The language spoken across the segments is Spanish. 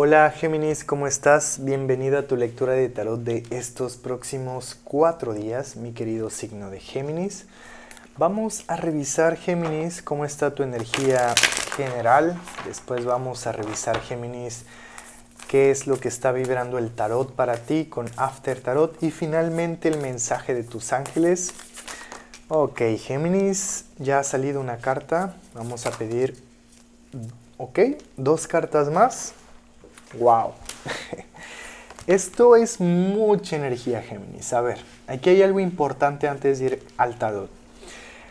Hola Géminis, ¿cómo estás? Bienvenida a tu lectura de tarot de estos próximos cuatro días, mi querido signo de Géminis. Vamos a revisar Géminis, cómo está tu energía general. Después vamos a revisar Géminis, qué es lo que está vibrando el tarot para ti con After Tarot. Y finalmente el mensaje de tus ángeles. Ok, Géminis, ya ha salido una carta. Vamos a pedir, ok, dos cartas más. ¡Wow! Esto es mucha energía, Géminis. A ver, aquí hay algo importante antes de ir al tarot.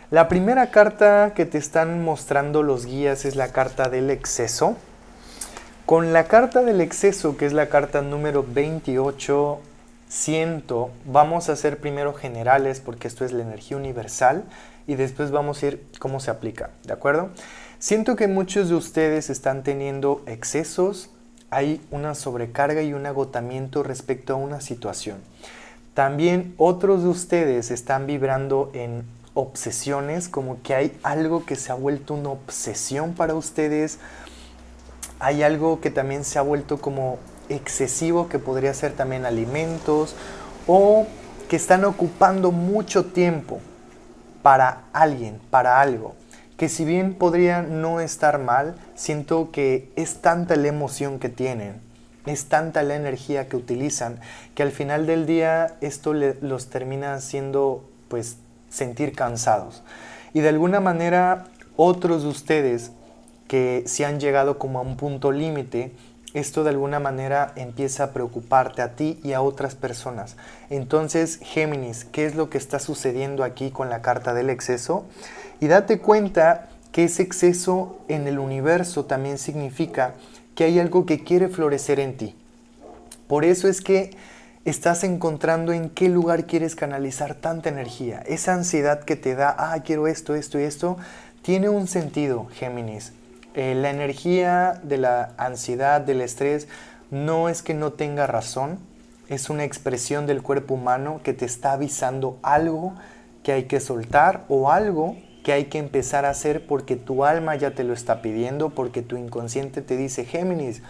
La primera carta que te están mostrando los guías es la carta del exceso. Con la carta del exceso, que es la carta número 28, 100 vamos a hacer primero generales porque esto es la energía universal y después vamos a ir cómo se aplica, ¿de acuerdo? Siento que muchos de ustedes están teniendo excesos, hay una sobrecarga y un agotamiento respecto a una situación. También otros de ustedes están vibrando en obsesiones, como que hay algo que se ha vuelto una obsesión para ustedes, hay algo que también se ha vuelto como excesivo, que podría ser también alimentos, o que están ocupando mucho tiempo para alguien, para algo que si bien podría no estar mal, siento que es tanta la emoción que tienen, es tanta la energía que utilizan, que al final del día esto los termina haciendo pues sentir cansados. Y de alguna manera otros de ustedes que se han llegado como a un punto límite esto de alguna manera empieza a preocuparte a ti y a otras personas. Entonces, Géminis, ¿qué es lo que está sucediendo aquí con la carta del exceso? Y date cuenta que ese exceso en el universo también significa que hay algo que quiere florecer en ti. Por eso es que estás encontrando en qué lugar quieres canalizar tanta energía. Esa ansiedad que te da, ah, quiero esto, esto y esto, tiene un sentido, Géminis. Eh, la energía de la ansiedad, del estrés, no es que no tenga razón, es una expresión del cuerpo humano que te está avisando algo que hay que soltar o algo que hay que empezar a hacer porque tu alma ya te lo está pidiendo, porque tu inconsciente te dice, Géminis,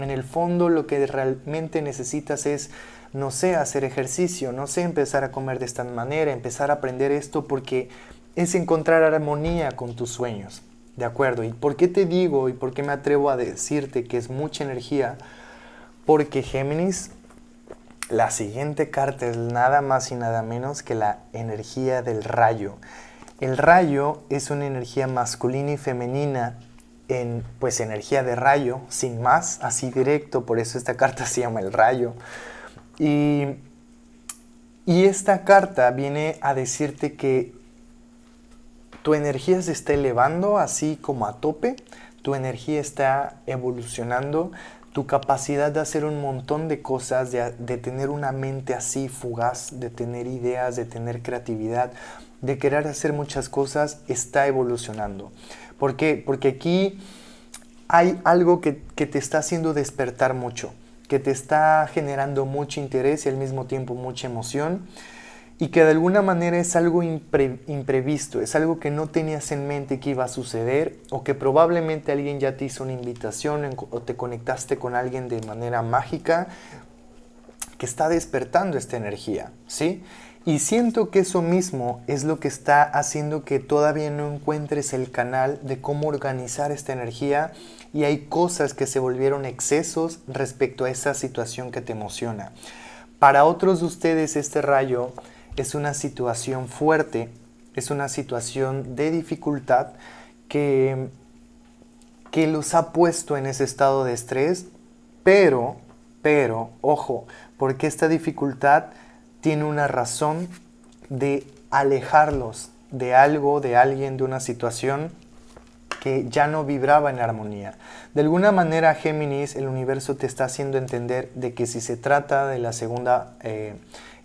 en el fondo lo que realmente necesitas es, no sé, hacer ejercicio, no sé, empezar a comer de esta manera, empezar a aprender esto porque es encontrar armonía con tus sueños. De acuerdo, ¿y por qué te digo y por qué me atrevo a decirte que es mucha energía? Porque Géminis, la siguiente carta es nada más y nada menos que la energía del rayo. El rayo es una energía masculina y femenina en pues energía de rayo, sin más, así directo, por eso esta carta se llama el rayo. Y, y esta carta viene a decirte que tu energía se está elevando así como a tope, tu energía está evolucionando, tu capacidad de hacer un montón de cosas, de, tener una mente así fugaz, de tener ideas, de tener creatividad, de querer hacer muchas cosas, está evolucionando. ¿Por qué? Porque aquí hay algo que, que te está haciendo despertar mucho, que te está generando mucho interés y al mismo tiempo mucha emoción y que de alguna manera es algo imprevisto, es algo que no tenías en mente que iba a suceder o que probablemente alguien ya te hizo una invitación o te conectaste con alguien de manera mágica que está despertando esta energía, ¿sí? Y siento que eso mismo es lo que está haciendo que todavía no encuentres el canal de cómo organizar esta energía y hay cosas que se volvieron excesos respecto a esa situación que te emociona. Para otros de ustedes este rayo es una situación fuerte, es una situación de dificultad que, que los ha puesto en ese estado de estrés, pero, pero, ojo, porque esta dificultad tiene una razón de alejarlos de algo, de alguien, de una situación que ya no vibraba en armonía. De alguna manera, Géminis, el universo te está haciendo entender de que si se trata de la segunda eh,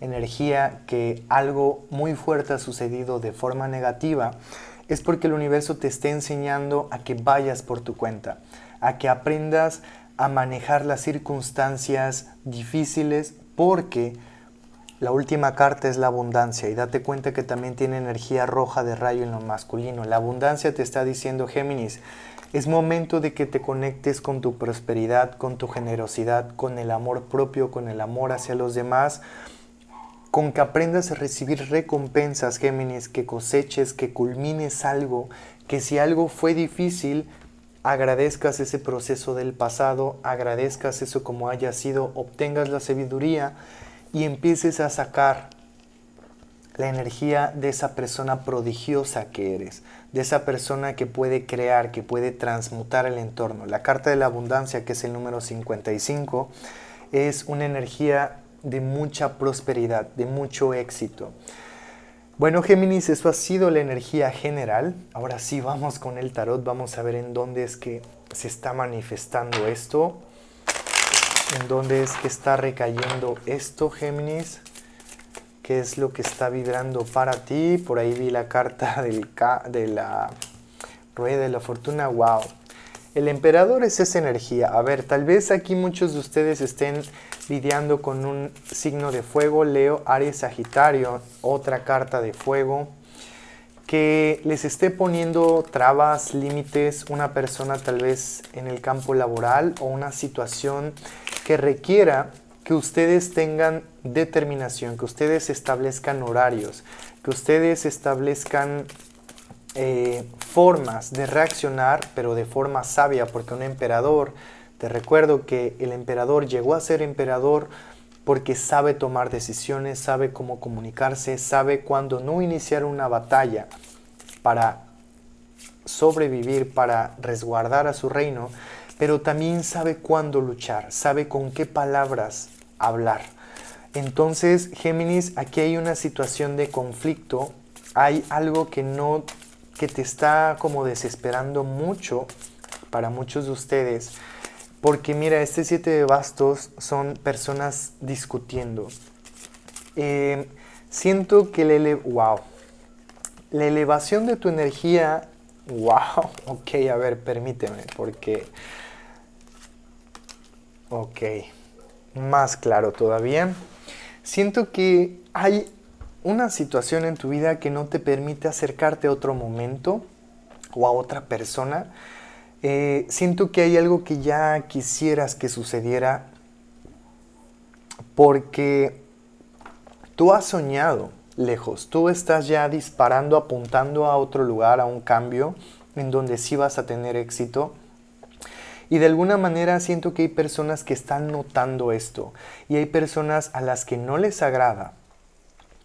energía, que algo muy fuerte ha sucedido de forma negativa, es porque el universo te está enseñando a que vayas por tu cuenta, a que aprendas a manejar las circunstancias difíciles porque la última carta es la abundancia y date cuenta que también tiene energía roja de rayo en lo masculino. La abundancia te está diciendo Géminis, es momento de que te conectes con tu prosperidad, con tu generosidad, con el amor propio, con el amor hacia los demás, con que aprendas a recibir recompensas, Géminis, que coseches, que culmines algo, que si algo fue difícil, agradezcas ese proceso del pasado, agradezcas eso como haya sido, obtengas la sabiduría y empieces a sacar la energía de esa persona prodigiosa que eres, de esa persona que puede crear, que puede transmutar el entorno. La carta de la abundancia, que es el número 55, es una energía de mucha prosperidad, de mucho éxito. Bueno, Géminis, eso ha sido la energía general. Ahora sí, vamos con el tarot, vamos a ver en dónde es que se está manifestando esto en dónde es que está recayendo esto, Géminis, qué es lo que está vibrando para ti. Por ahí vi la carta del de la rueda de la fortuna, wow. El emperador es esa energía. A ver, tal vez aquí muchos de ustedes estén lidiando con un signo de fuego, Leo, Aries, Sagitario, otra carta de fuego, que les esté poniendo trabas, límites, una persona tal vez en el campo laboral o una situación que requiera que ustedes tengan determinación, que ustedes establezcan horarios, que ustedes establezcan eh, formas de reaccionar, pero de forma sabia, porque un emperador, te recuerdo que el emperador llegó a ser emperador porque sabe tomar decisiones, sabe cómo comunicarse, sabe cuándo no iniciar una batalla para sobrevivir, para resguardar a su reino pero también sabe cuándo luchar, sabe con qué palabras hablar. Entonces, Géminis, aquí hay una situación de conflicto, hay algo que no que te está como desesperando mucho para muchos de ustedes, porque mira, este siete de bastos son personas discutiendo. Eh, siento que le le wow. La elevación de tu energía, wow, ok, a ver, permíteme, porque Ok, más claro todavía. Siento que hay una situación en tu vida que no te permite acercarte a otro momento o a otra persona. Eh, siento que hay algo que ya quisieras que sucediera porque tú has soñado lejos, tú estás ya disparando, apuntando a otro lugar, a un cambio en donde sí vas a tener éxito y de alguna manera siento que hay personas que están notando esto y hay personas a las que no les agrada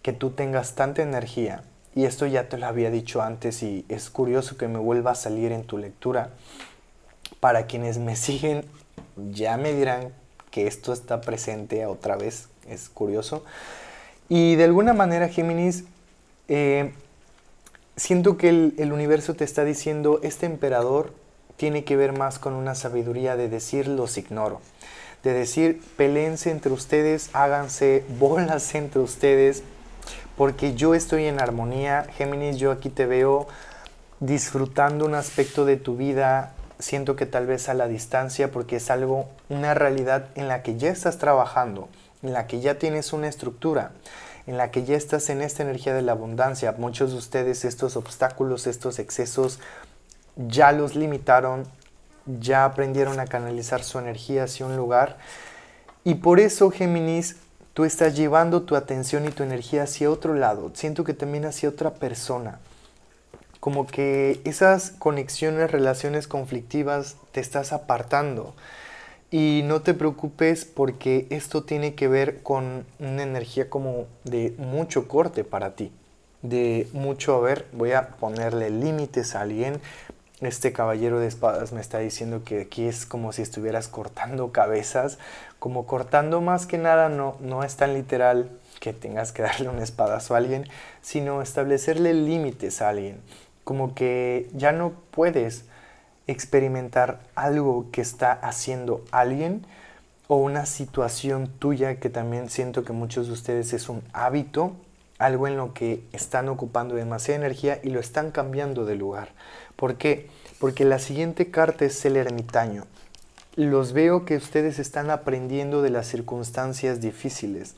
que tú tengas tanta energía. Y esto ya te lo había dicho antes y es curioso que me vuelva a salir en tu lectura. Para quienes me siguen, ya me dirán que esto está presente otra vez. Es curioso. Y de alguna manera, Géminis, eh, siento que el universo te está diciendo, este emperador tiene que ver más con una sabiduría de decir los ignoro, de decir pelense entre ustedes, háganse bolas entre ustedes, porque yo estoy en armonía, Géminis, yo aquí te veo disfrutando un aspecto de tu vida, siento que tal vez a la distancia, porque es algo, una realidad en la que ya estás trabajando, en la que ya tienes una estructura, en la que ya estás en esta energía de la abundancia. Muchos de ustedes estos obstáculos, estos excesos, ya los limitaron, ya aprendieron a canalizar su energía hacia un lugar. Y por eso, Géminis, tú estás llevando tu atención y tu energía hacia otro lado. Siento que también hacia otra persona. Como que esas conexiones, relaciones conflictivas, te estás apartando. Y no te preocupes porque esto tiene que ver con una energía como de mucho corte para ti. De mucho, a ver, voy a ponerle límites a alguien, este caballero de espadas me está diciendo que aquí es como si estuvieras cortando cabezas, como cortando más que nada no, no es tan literal que tengas que darle un espadazo a alguien, sino establecerle límites a alguien, como que ya no puedes experimentar algo que está haciendo alguien o una situación tuya que también siento que muchos de ustedes es un hábito, algo en lo que están ocupando demasiada energía y lo están cambiando de lugar ¿Por qué? Porque la siguiente carta es el ermitaño. Los veo que ustedes están aprendiendo de las circunstancias difíciles.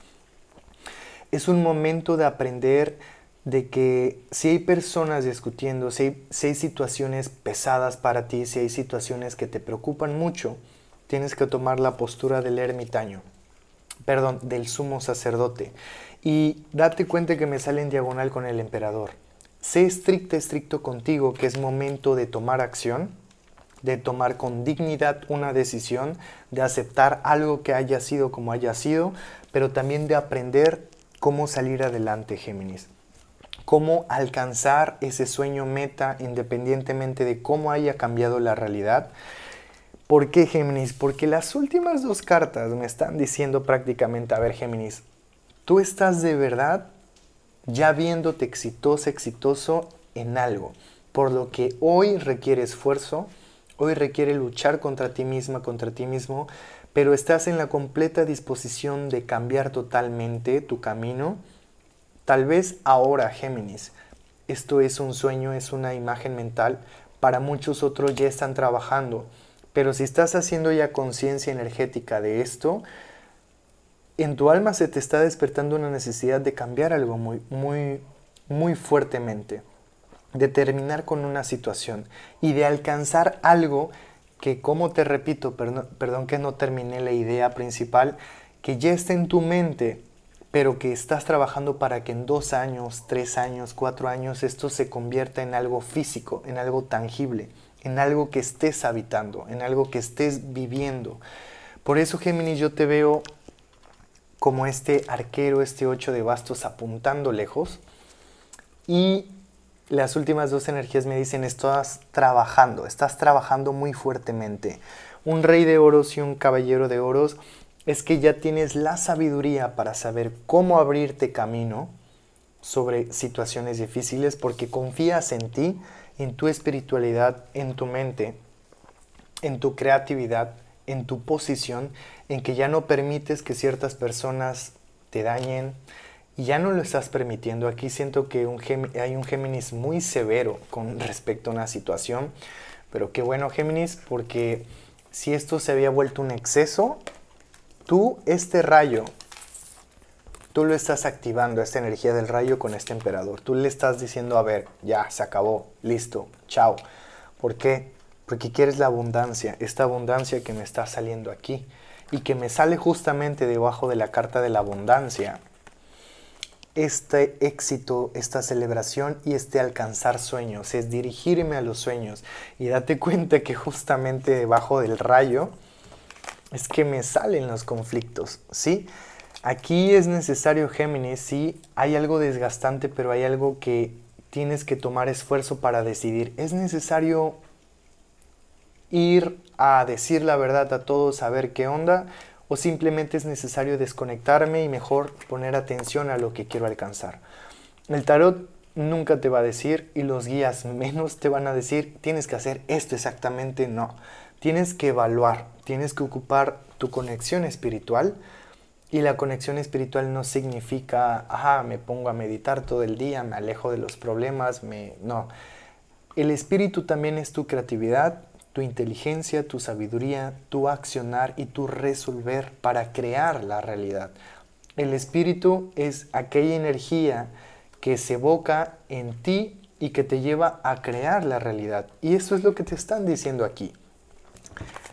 Es un momento de aprender de que si hay personas discutiendo, si hay, situaciones pesadas para ti, si hay situaciones que te preocupan mucho, tienes que tomar la postura del ermitaño, perdón, del sumo sacerdote. Y date cuenta que me sale en diagonal con el emperador sé estricto, estricto contigo que es momento de tomar acción, de tomar con dignidad una decisión, de aceptar algo que haya sido como haya sido, pero también de aprender cómo salir adelante, Géminis cómo alcanzar ese sueño meta independientemente de cómo haya cambiado la realidad. ¿Por qué Géminis? Porque las últimas dos cartas me están diciendo prácticamente, a ver Géminis, tú estás de verdad ya viéndote exitoso, exitoso en algo. Por lo que hoy requiere esfuerzo, hoy requiere luchar contra ti misma, contra ti mismo, pero estás en la completa disposición de cambiar totalmente tu camino. Tal vez ahora, Géminis, esto es un sueño, es una imagen mental, para muchos otros ya están trabajando, pero si estás haciendo ya conciencia energética de esto, en tu alma se te está despertando una necesidad de cambiar algo muy, muy, muy fuertemente, de terminar con una situación y de alcanzar algo que, como te repito, perdón, perdón que no terminé la idea principal, que ya está en tu mente, pero que estás trabajando para que en dos años, tres años, cuatro años esto se convierta en algo físico, en algo tangible, en algo que estés habitando, en algo que estés viviendo. Por eso, Géminis, yo te veo como este arquero, este ocho de bastos apuntando lejos. Y las últimas dos energías me dicen, estás trabajando, estás trabajando muy fuertemente. Un rey de oros y un caballero de oros es que ya tienes la sabiduría para saber cómo abrirte camino sobre situaciones difíciles porque confías en ti, en tu espiritualidad, en tu mente, en tu creatividad en tu posición en que ya no permites que ciertas personas te dañen y ya no lo estás permitiendo. Aquí siento que hay un Géminis muy severo con respecto a una situación, pero qué bueno Géminis porque si esto se había vuelto un exceso, tú este rayo, tú lo estás activando, esta energía del rayo con este emperador. Tú le estás diciendo, a ver, ya, se acabó, listo, chao. ¿Por qué? porque quieres la abundancia, esta abundancia que me está saliendo aquí y que me sale justamente debajo de la carta de la abundancia. Este éxito, esta celebración y este alcanzar sueños, es dirigirme a los sueños. Y date cuenta que justamente debajo del rayo es que me salen los conflictos, ¿sí? Aquí es necesario, Géminis, sí, hay algo desgastante, pero hay algo que tienes que tomar esfuerzo para decidir. Es necesario ir a decir la verdad a todos, a ver qué onda, o simplemente es necesario desconectarme y mejor poner atención a lo que quiero alcanzar. El tarot nunca te va a decir y los guías menos te van a decir tienes que hacer esto exactamente, no. Tienes que evaluar, tienes que ocupar tu conexión espiritual y la conexión espiritual no significa, me pongo a meditar todo el día, me alejo de los problemas, me... no. El espíritu también es tu creatividad, tu inteligencia, tu sabiduría, tu accionar y tu resolver para crear la realidad. El espíritu es aquella energía que se evoca en ti y que te lleva a crear la realidad. Y eso es lo que te están diciendo aquí.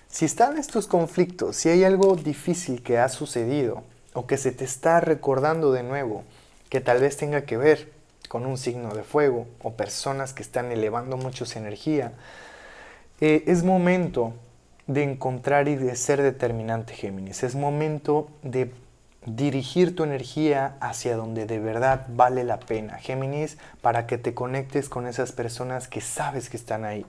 Si están estos conflictos, si hay algo difícil que ha sucedido o que se te está recordando de nuevo, que tal vez tenga que ver con un signo de fuego o personas que están elevando mucho su energía, eh, es momento de encontrar y de ser determinante, Géminis. Es momento de dirigir tu energía hacia donde de verdad vale la pena, Géminis, para que te conectes con esas personas que sabes que están ahí.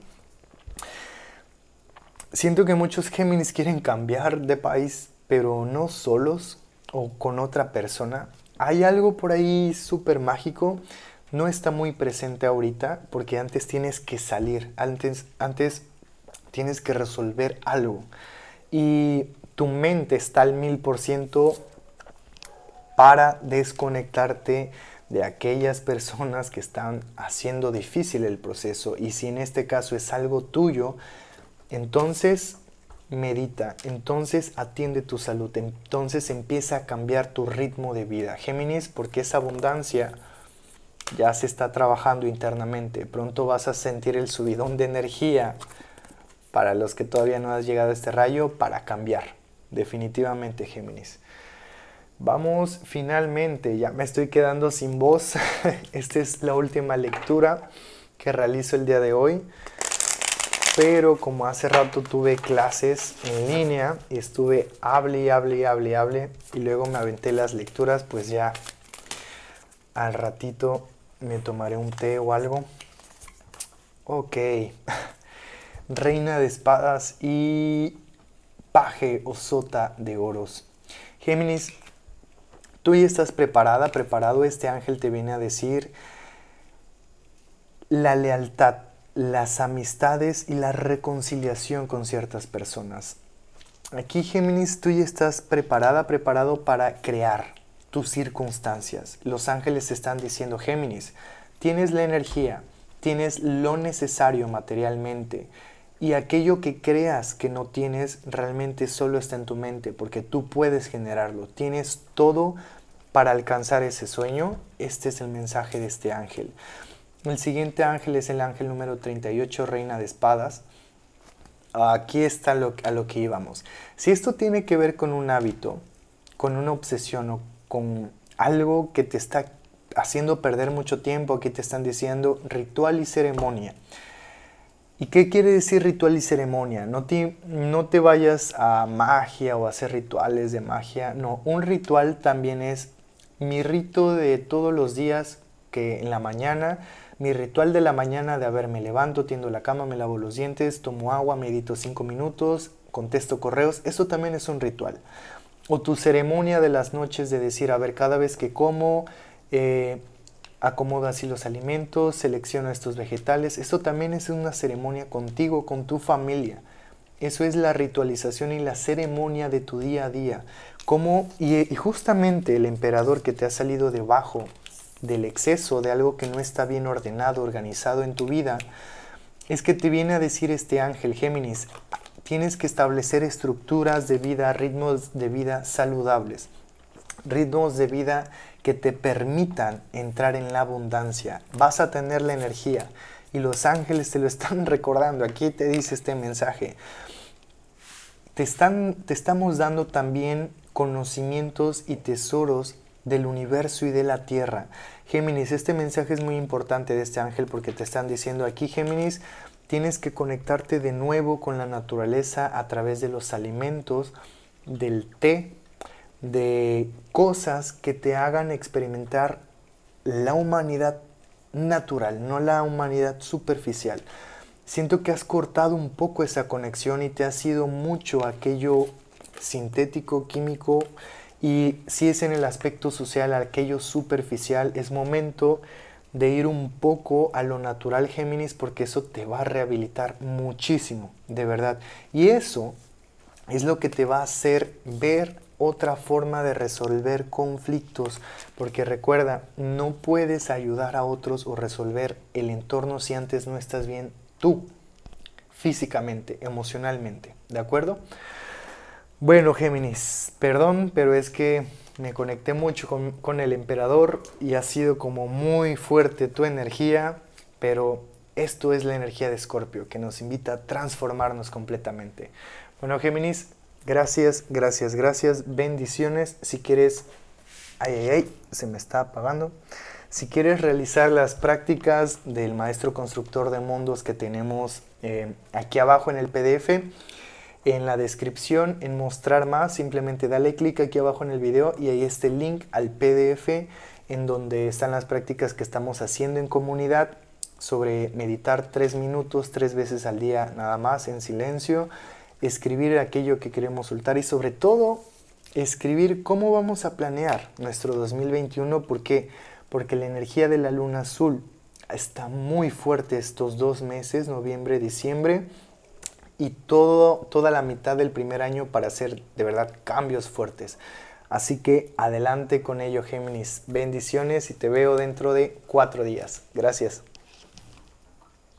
Siento que muchos Géminis quieren cambiar de país, pero no solos o con otra persona. Hay algo por ahí súper mágico. No está muy presente ahorita porque antes tienes que salir. Antes, antes tienes que resolver algo. Y tu mente está al mil por ciento para desconectarte de aquellas personas que están haciendo difícil el proceso. Y si en este caso es algo tuyo, entonces medita, entonces atiende tu salud, entonces empieza a cambiar tu ritmo de vida. Géminis, porque esa abundancia ya se está trabajando internamente. Pronto vas a sentir el subidón de energía para los que todavía no has llegado a este rayo, para cambiar. Definitivamente, Géminis. Vamos finalmente, ya me estoy quedando sin voz. Esta es la última lectura que realizo el día de hoy. Pero como hace rato tuve clases en línea y estuve hable y hable y hable y hable y luego me aventé las lecturas, pues ya al ratito me tomaré un té o algo. Ok. reina de espadas y paje o sota de oros. Géminis, tú ya estás preparada, preparado, este ángel te viene a decir la lealtad, las amistades y la reconciliación con ciertas personas. Aquí Géminis, tú ya estás preparada, preparado para crear tus circunstancias. Los ángeles están diciendo, Géminis, tienes la energía, tienes lo necesario materialmente, y aquello que creas que no tienes realmente solo está en tu mente, porque tú puedes generarlo. Tienes todo para alcanzar ese sueño. Este es el mensaje de este ángel. El siguiente ángel es el ángel número 38, Reina de Espadas. Aquí está a lo que íbamos. Si esto tiene que ver con un hábito, con una obsesión o con algo que te está haciendo perder mucho tiempo, aquí te están diciendo ritual y ceremonia. ¿Y qué quiere decir ritual y ceremonia? No te, no te vayas a magia o a hacer rituales de magia. No, un ritual también es mi rito de todos los días que en la mañana, mi ritual de la mañana de, haberme ver, levanto, tiendo la cama, me lavo los dientes, tomo agua, medito cinco minutos, contesto correos, eso también es un ritual. O tu ceremonia de las noches de decir, a ver, cada vez que como, eh, acomoda así los alimentos, selecciona estos vegetales. Esto también es una ceremonia contigo, con tu familia. Eso es la ritualización y la ceremonia de tu día a día. Como, y, y justamente el emperador que te ha salido debajo del exceso de algo que no está bien ordenado, organizado en tu vida, es que te viene a decir este ángel Géminis, tienes que establecer estructuras de vida, ritmos de vida saludables, ritmos de vida que te permitan entrar en la abundancia. Vas a tener la energía y los ángeles te lo están recordando. Aquí te dice este mensaje. Te, están, te estamos dando también conocimientos y tesoros del universo y de la tierra. Géminis, este mensaje es muy importante de este ángel porque te están diciendo aquí, Géminis, tienes que conectarte de nuevo con la naturaleza a través de los alimentos, del té, de cosas que te hagan experimentar la humanidad natural, no la humanidad superficial. Siento que has cortado un poco esa conexión y te ha sido mucho aquello sintético, químico, y si es en el aspecto social, aquello superficial, es momento de ir un poco a lo natural, Géminis, porque eso te va a rehabilitar muchísimo, de verdad. Y eso es lo que te va a hacer ver otra forma de resolver conflictos, porque recuerda, no puedes ayudar a otros o resolver el entorno si antes no estás bien tú, físicamente, emocionalmente, ¿de acuerdo? Bueno, Géminis, perdón, pero es que me conecté mucho con, el emperador y ha sido como muy fuerte tu energía, pero esto es la energía de Escorpio, que nos invita a transformarnos completamente. Bueno, Géminis, Gracias, gracias, gracias. Bendiciones. Si quieres, ay, ay, ay, se me está apagando. Si quieres realizar las prácticas del maestro constructor de mundos que tenemos eh, aquí abajo en el PDF, en la descripción, en mostrar más, simplemente dale clic aquí abajo en el video y hay este link al PDF en donde están las prácticas que estamos haciendo en comunidad sobre meditar tres minutos, tres veces al día nada más en silencio escribir aquello que queremos soltar y sobre todo escribir cómo vamos a planear nuestro 2021 porque porque la energía de la luna azul está muy fuerte estos dos meses, noviembre, diciembre y todo toda la mitad del primer año para hacer de verdad cambios fuertes. Así que adelante con ello, Géminis. Bendiciones y te veo dentro de cuatro días. Gracias.